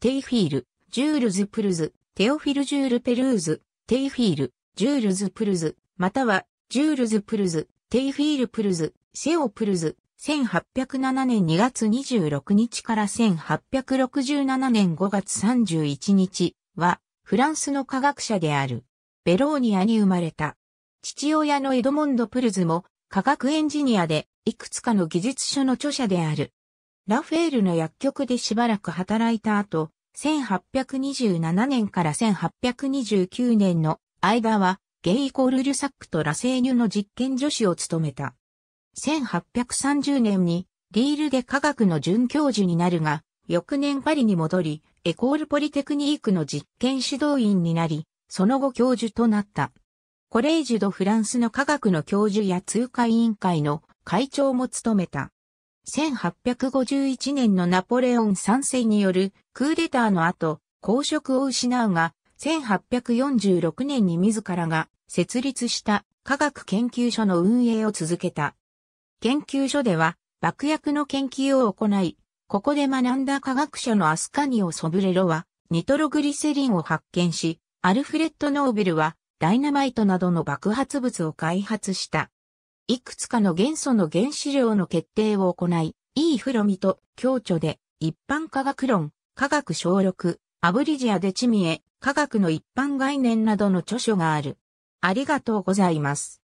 テイフィール、ジュールズ・プルズ、テオフィル・ジュール・ペルーズ、テイフィール、ジュールズ・プルズ、または、ジュールズ・プルズ、テイフィール・プルズ、セオ・プルズ、1807年2月26日から1867年5月31日は、フランスの科学者である、ベローニアに生まれた。父親のエドモンド・プルズも、科学エンジニアで、いくつかの技術書の著者である。ラフェールの薬局でしばらく働いた後、1827年から1829年の間は、ゲイコール・リュサックとラセーニュの実験助手を務めた。1830年に、リールで科学の准教授になるが、翌年パリに戻り、エコールポリテクニークの実験指導員になり、その後教授となった。コレージュ・ド・フランスの科学の教授や通貨委員会の会長も務めた。1851年のナポレオン3世によるクーデターの後、公職を失うが、1846年に自らが設立した科学研究所の運営を続けた。研究所では、爆薬の研究を行い、ここで学んだ科学者のアスカニオ・ソブレロは、ニトログリセリンを発見し、アルフレッド・ノーベルは、ダイナマイトなどの爆発物を開発した。いくつかの元素の原子量の決定を行い、いいフロミと共著で一般科学論、科学小録、アブリジアでチミエ、科学の一般概念などの著書がある。ありがとうございます。